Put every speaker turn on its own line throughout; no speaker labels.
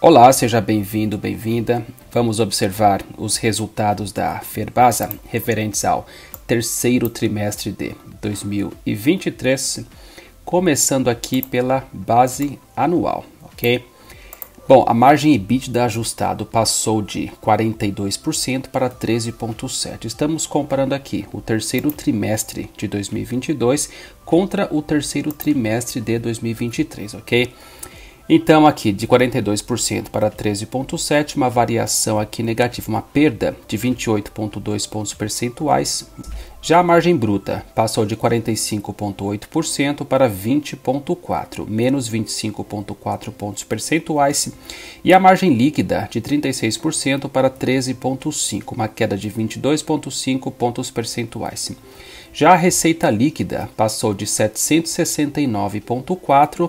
Olá, seja bem-vindo, bem-vinda. Vamos observar os resultados da Ferbasa referentes ao terceiro trimestre de 2023, começando aqui pela base anual, ok? Bom, a margem EBITDA ajustado passou de 42% para 13,7%. Estamos comparando aqui o terceiro trimestre de 2022 contra o terceiro trimestre de 2023, ok? Então, aqui de 42% para 13,7%, uma variação aqui negativa, uma perda de 28,2 pontos percentuais. Já a margem bruta passou de 45,8% para 20,4%, menos 25,4 pontos percentuais. E a margem líquida de 36% para 13,5%, uma queda de 22,5 pontos percentuais. Já a receita líquida passou de 769,4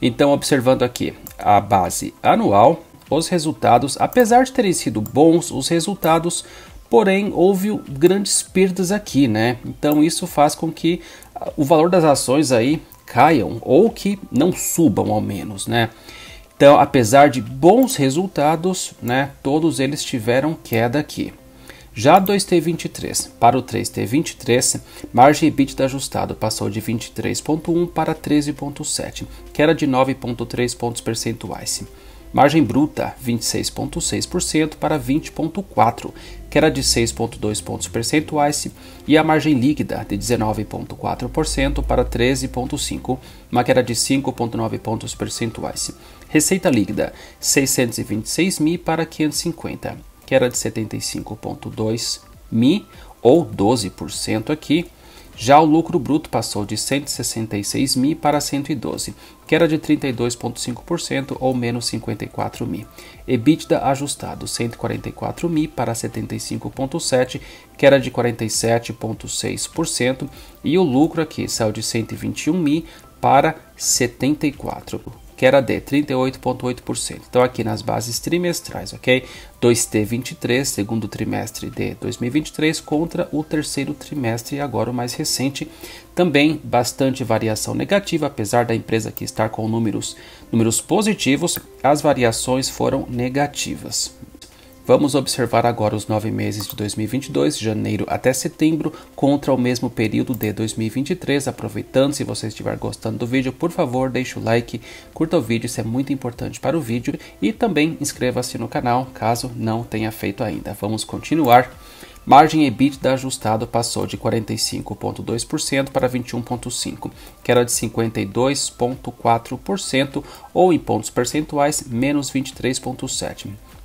Então, observando aqui a base anual, os resultados, apesar de terem sido bons, os resultados, porém, houve grandes perdas aqui, né? Então, isso faz com que o valor das ações aí caiam ou que não subam ao menos, né? Então, apesar de bons resultados, né, todos eles tiveram queda aqui. Já 2T23 para o 3T23, margem EBITDA ajustado passou de 23,1 para 13,7, que era de 9,3 pontos percentuais. Margem bruta 26,6% para 20,4%, que era de 6,2 pontos percentuais, e a margem líquida de 19,4% para 13,5%, uma era de 5,9 pontos percentuais. Receita líquida 626 mil para 550 que era de 75,2 mi, ou 12% aqui. Já o lucro bruto passou de 166 mil para 112, que era de 32,5% ou menos 54 mil. EBITDA ajustado 144 mil para 75,7, que era de 47,6%, e o lucro aqui saiu de 121 mil para 74 que era de 38,8%. Então, aqui nas bases trimestrais, ok? 2T23, segundo trimestre de 2023, contra o terceiro trimestre, agora o mais recente. Também bastante variação negativa, apesar da empresa aqui estar com números, números positivos, as variações foram negativas. Vamos observar agora os nove meses de 2022, janeiro até setembro, contra o mesmo período de 2023. Aproveitando, se você estiver gostando do vídeo, por favor, deixe o like, curta o vídeo, isso é muito importante para o vídeo, e também inscreva-se no canal, caso não tenha feito ainda. Vamos continuar. Margem EBITDA ajustado passou de 45,2% para 21,5%, que era de 52,4%, ou em pontos percentuais, menos 23,7%.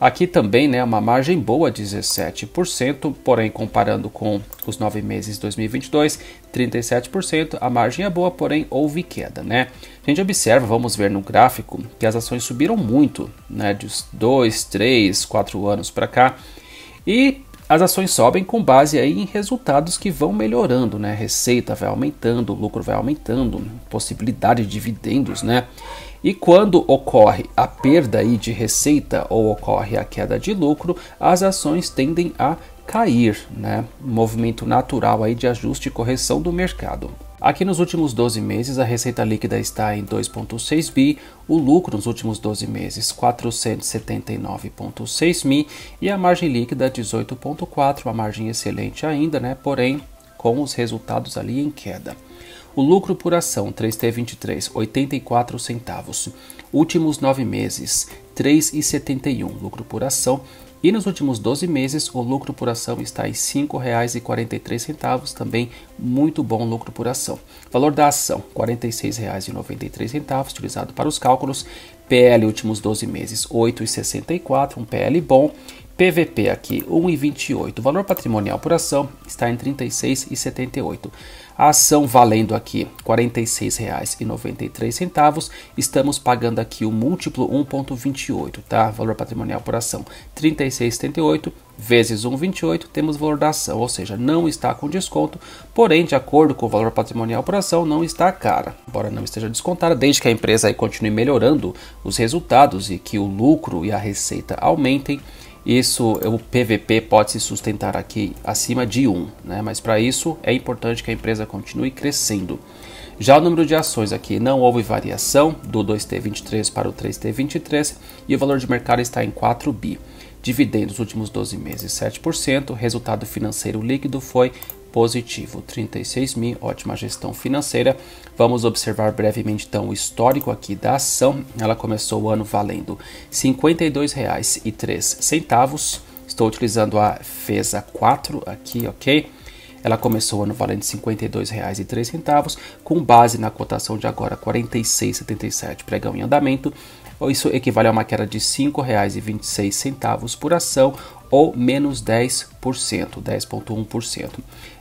Aqui também né, uma margem boa, 17%, porém comparando com os nove meses de 2022, 37%, a margem é boa, porém houve queda. Né? A gente observa, vamos ver no gráfico, que as ações subiram muito né, de 2, 3, 4 anos para cá e as ações sobem com base aí em resultados que vão melhorando, né? Receita vai aumentando, lucro vai aumentando, possibilidade de dividendos, né? E quando ocorre a perda de receita ou ocorre a queda de lucro, as ações tendem a cair, né? Movimento natural aí de ajuste e correção do mercado. Aqui nos últimos 12 meses, a receita líquida está em 2,6 bi, o lucro nos últimos 12 meses 479,6 mi e a margem líquida 18,4, uma margem excelente ainda, né? Porém, com os resultados ali em queda. O lucro por ação 3T23 84 centavos. Últimos 9 meses 3,71 lucro por ação. E nos últimos 12 meses, o lucro por ação está em R$ 5,43, também muito bom lucro por ação. Valor da ação, R$ 46,93, utilizado para os cálculos. PL últimos 12 meses, 8,64, um PL bom. PVP aqui, 1,28. O valor patrimonial por ação está em R$ 36,78. A ação valendo aqui R$ 46,93. Estamos pagando aqui o múltiplo 1,28, tá? Valor patrimonial por ação R$ 36,78 vezes 1,28 temos o valor da ação, ou seja, não está com desconto, porém, de acordo com o valor patrimonial por ação, não está cara. Embora não esteja descontada, desde que a empresa continue melhorando os resultados e que o lucro e a receita aumentem, isso o PVP pode se sustentar aqui acima de 1, né? mas para isso é importante que a empresa continue crescendo. Já o número de ações aqui não houve variação do 2T23 para o 3T23 e o valor de mercado está em 4 bi. Dividendos últimos 12 meses 7%, resultado financeiro líquido foi positivo. 36 mil, ótima gestão financeira. Vamos observar brevemente então o histórico aqui da ação. Ela começou o ano valendo R$ 52,03. Estou utilizando a FESA 4 aqui, ok? Ela começou o ano valendo R$ 52,03, com base na cotação de agora R$ 46,77 pregão em andamento. Isso equivale a uma queda de R$ 5,26 por ação ou menos 10%, 10,1%.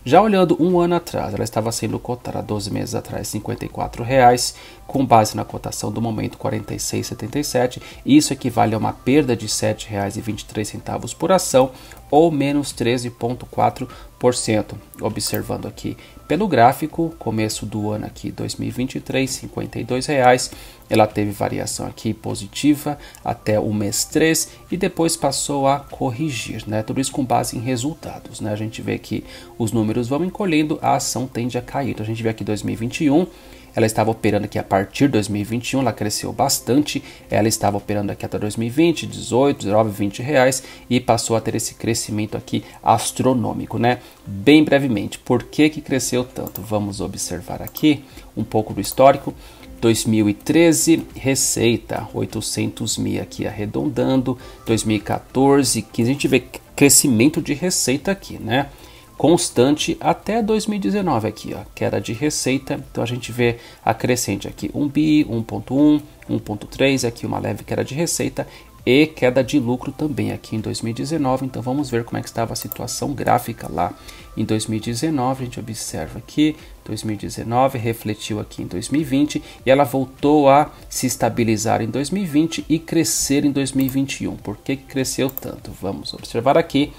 Já olhando um ano atrás, ela estava sendo cotada 12 meses atrás R$ 54,00, com base na cotação do momento R$ 46,77. Isso equivale a uma perda de R$ 7,23 por ação, ou menos 13,4%. Observando aqui pelo gráfico, começo do ano aqui 2023, R$ 52,00. Ela teve variação aqui positiva até o mês 3 e depois passou a corrigir, né? Tudo isso com base em resultados, né? A gente vê que os números vão encolhendo, a ação tende a cair. então A gente vê aqui 2021 ela estava operando aqui a partir de 2021, ela cresceu bastante. Ela estava operando aqui até 2020, 18, 19, 20 reais e passou a ter esse crescimento aqui astronômico, né? Bem brevemente, por que, que cresceu tanto? Vamos observar aqui um pouco do histórico. 2013, receita 800 mil aqui arredondando, 2014, 15, a gente vê crescimento de receita aqui, né? constante até 2019 aqui, ó, queda de receita. Então a gente vê a crescente aqui, 1 bi, 1.1, 1.3, aqui uma leve queda de receita e queda de lucro também aqui em 2019. Então vamos ver como é que estava a situação gráfica lá em 2019. A gente observa aqui 2019 refletiu aqui em 2020 e ela voltou a se estabilizar em 2020 e crescer em 2021. Por que cresceu tanto? Vamos observar aqui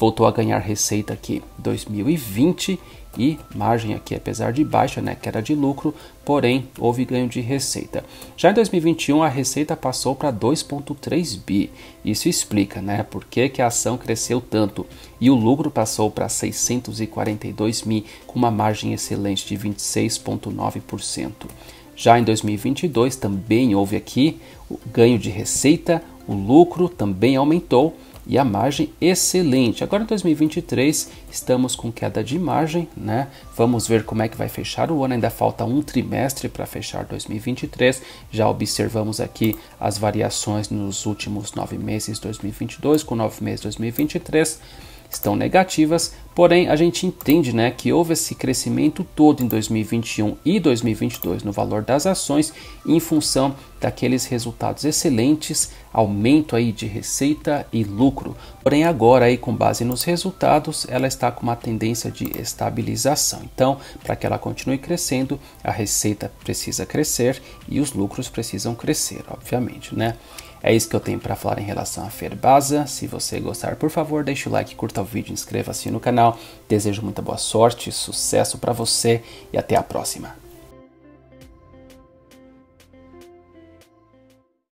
voltou a ganhar receita aqui 2020 e margem aqui, apesar de baixa, né, queda de lucro, porém houve ganho de receita. Já em 2021 a receita passou para 2.3 bi. Isso explica, né, por que, que a ação cresceu tanto e o lucro passou para 642 mil com uma margem excelente de 26.9%. Já em 2022 também houve aqui o ganho de receita, o lucro também aumentou e a margem excelente. Agora em 2023 estamos com queda de margem, né? Vamos ver como é que vai fechar o ano. Ainda falta um trimestre para fechar 2023. Já observamos aqui as variações nos últimos nove meses de 2022 com nove meses de 2023 estão negativas, porém a gente entende né, que houve esse crescimento todo em 2021 e 2022 no valor das ações em função daqueles resultados excelentes, aumento aí de receita e lucro. Porém agora aí com base nos resultados, ela está com uma tendência de estabilização. Então, para que ela continue crescendo, a receita precisa crescer e os lucros precisam crescer, obviamente, né? É isso que eu tenho para falar em relação à Ferbasa. Se você gostar, por favor, deixe o like, curta o vídeo, inscreva-se no canal. Desejo muita boa sorte, sucesso para você e até a próxima.